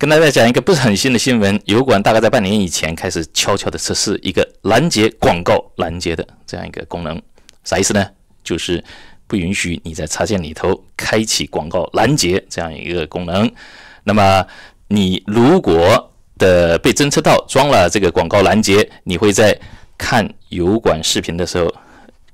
跟大家讲一个不是很新的新闻，油管大概在半年以前开始悄悄的测试一个拦截广告拦截的这样一个功能，啥意思呢？就是不允许你在插件里头开启广告拦截这样一个功能。那么你如果的被侦测到装了这个广告拦截，你会在看油管视频的时候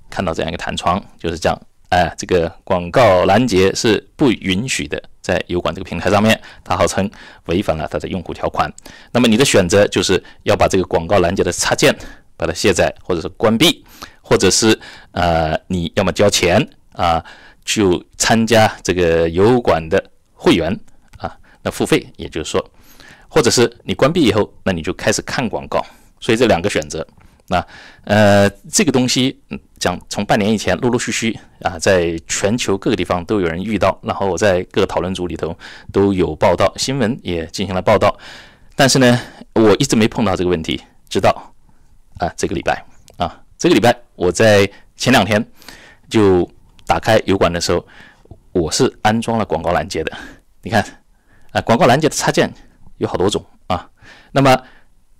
看到这样一个弹窗，就是这样。哎，这个广告拦截是不允许的，在油管这个平台上面，它号称违反了它的用户条款。那么你的选择就是要把这个广告拦截的插件把它卸载，或者是关闭，或者是呃，你要么交钱啊，就参加这个油管的会员啊，那付费，也就是说，或者是你关闭以后，那你就开始看广告。所以这两个选择。那，呃，这个东西讲从半年以前陆陆续续啊，在全球各个地方都有人遇到，然后我在各个讨论组里头都有报道，新闻也进行了报道。但是呢，我一直没碰到这个问题。直到啊这个礼拜啊这个礼拜，我在前两天就打开油管的时候，我是安装了广告拦截的。你看，啊，广告拦截的插件有好多种啊。那么，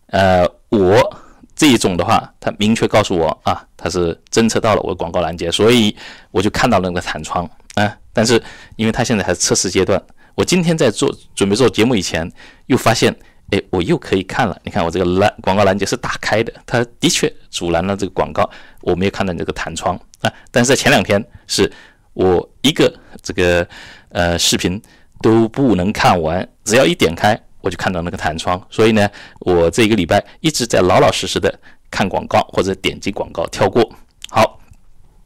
呃，我。这一种的话，它明确告诉我啊，它是侦测到了我广告拦截，所以我就看到了那个弹窗啊。但是因为它现在还是测试阶段，我今天在做准备做节目以前，又发现哎，我又可以看了。你看我这个拦广告拦截是打开的，它的确阻拦了这个广告，我没有看到你这个弹窗啊。但是在前两天，是我一个这个呃视频都不能看完，只要一点开。我就看到那个弹窗，所以呢，我这一个礼拜一直在老老实实的看广告或者点击广告跳过。好，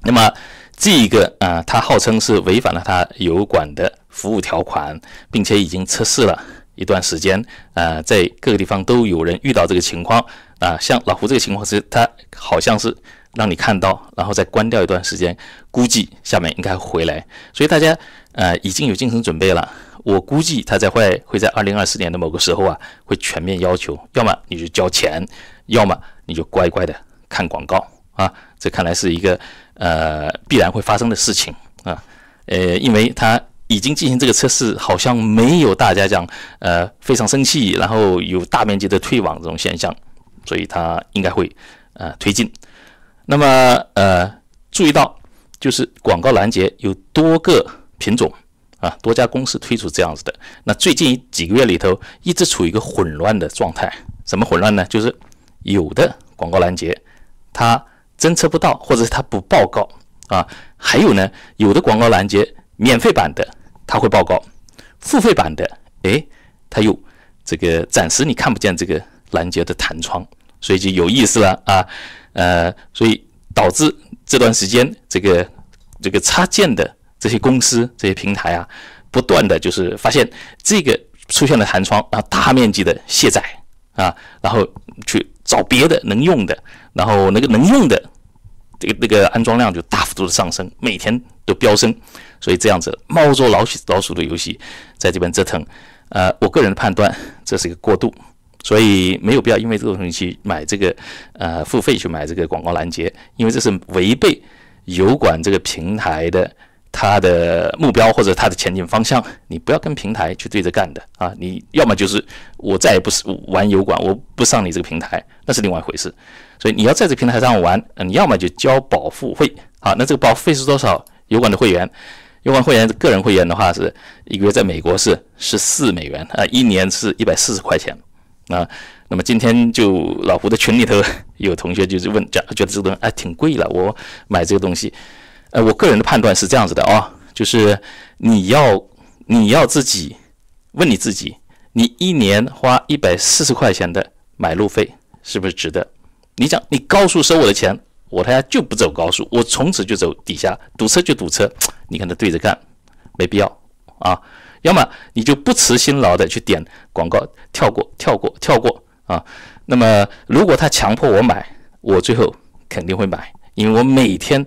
那么这一个啊，它号称是违反了它油管的服务条款，并且已经测试了一段时间啊，在各个地方都有人遇到这个情况啊，像老胡这个情况是，他好像是。让你看到，然后再关掉一段时间，估计下面应该回来，所以大家呃已经有精神准备了。我估计它在会会在二零二四年的某个时候啊，会全面要求，要么你就交钱，要么你就乖乖的看广告啊。这看来是一个呃必然会发生的事情啊，呃，因为它已经进行这个测试，好像没有大家讲呃非常生气，然后有大面积的退网这种现象，所以它应该会呃推进。那么，呃，注意到就是广告拦截有多个品种啊，多家公司推出这样子的。那最近几个月里头一直处于一个混乱的状态。什么混乱呢？就是有的广告拦截它侦测不到，或者是它不报告啊。还有呢，有的广告拦截免费版的它会报告，付费版的哎，它又这个暂时你看不见这个拦截的弹窗。所以就有意思了啊，呃，所以导致这段时间这个这个插件的这些公司、这些平台啊，不断的就是发现这个出现了弹窗啊，大面积的卸载啊，然后去找别的能用的，然后那个能用的这个那个安装量就大幅度的上升，每天都飙升，所以这样子猫捉老鼠老鼠的游戏在这边折腾，呃，我个人的判断，这是一个过渡。所以没有必要因为这个东西去买这个，呃，付费去买这个广告拦截，因为这是违背油管这个平台的它的目标或者它的前进方向。你不要跟平台去对着干的啊！你要么就是我再也不是玩油管，我不上你这个平台，那是另外一回事。所以你要在这个平台上玩，你要么就交保付费。啊，那这个保费是多少？油管的会员，油管会员个人会员的话，是一个月在美国是十四美元啊，一年是一百四十块钱。啊，那么今天就老胡的群里头有同学就是问，讲觉得这个东西哎挺贵了，我买这个东西，呃，我个人的判断是这样子的啊，就是你要你要自己问你自己，你一年花一百四十块钱的买路费是不是值得？你讲你高速收我的钱，我他家就不走高速，我从此就走底下，堵车就堵车，你看他对着干，没必要。啊，要么你就不辞辛劳的去点广告，跳过，跳过，跳过啊。那么，如果他强迫我买，我最后肯定会买，因为我每天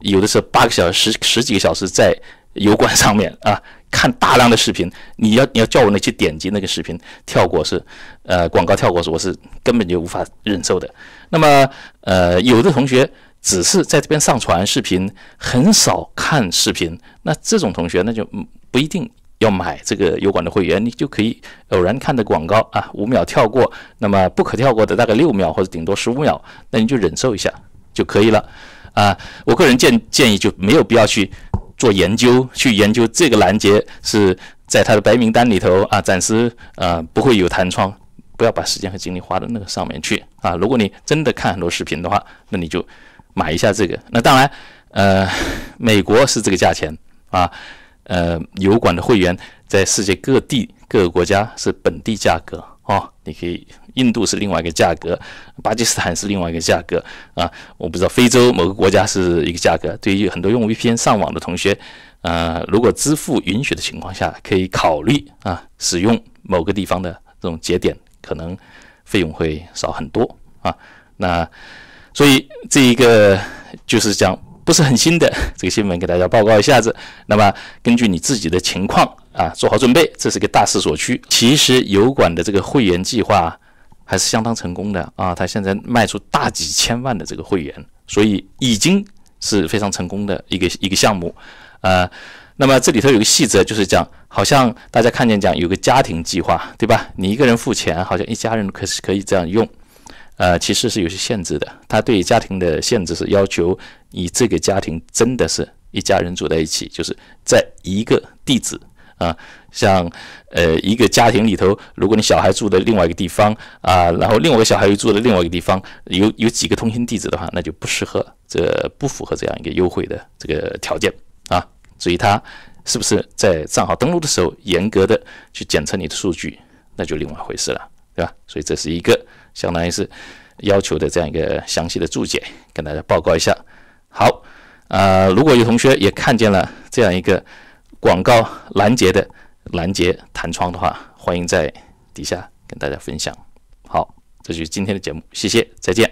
有的时候八个小时、十十几个小时在油管上面啊看大量的视频。你要你要叫我呢去点击那个视频，跳过是，呃，广告跳过是，我是根本就无法忍受的。那么，呃，有的同学。只是在这边上传视频，很少看视频，那这种同学那就不一定要买这个油管的会员，你就可以偶然看的广告啊，五秒跳过，那么不可跳过的大概六秒或者顶多十五秒，那你就忍受一下就可以了啊。我个人建建议就没有必要去做研究，去研究这个拦截是在他的白名单里头啊，暂时呃不会有弹窗，不要把时间和精力花到那个上面去啊。如果你真的看很多视频的话，那你就。买一下这个，那当然，呃，美国是这个价钱啊，呃，油管的会员在世界各地各个国家是本地价格啊，你可以，印度是另外一个价格，巴基斯坦是另外一个价格啊，我不知道非洲某个国家是一个价格。对于很多用 VPN 上网的同学，啊，如果支付允许的情况下，可以考虑啊，使用某个地方的这种节点，可能费用会少很多啊，那。所以这一个就是讲不是很新的这个新闻，给大家报告一下子。那么根据你自己的情况啊，做好准备，这是个大势所趋。其实油管的这个会员计划还是相当成功的啊，他现在卖出大几千万的这个会员，所以已经是非常成功的一个 一个项目。呃，那么这里头有个细则，就是讲好像大家看见讲有个家庭计划，对吧？你一个人付钱，好像一家人可是可以这样用。呃，其实是有些限制的。它对家庭的限制是要求你这个家庭真的是一家人住在一起，就是在一个地址啊。像呃，一个家庭里头，如果你小孩住的另外一个地方啊，然后另外一个小孩又住的另外一个地方，有有几个通信地址的话，那就不适合这不符合这样一个优惠的这个条件啊。所以它是不是在账号登录的时候严格的去检测你的数据，那就另外一回事了，对吧？所以这是一个。相当于是要求的这样一个详细的注解，跟大家报告一下。好，呃，如果有同学也看见了这样一个广告拦截的拦截弹窗的话，欢迎在底下跟大家分享。好，这就是今天的节目，谢谢，再见。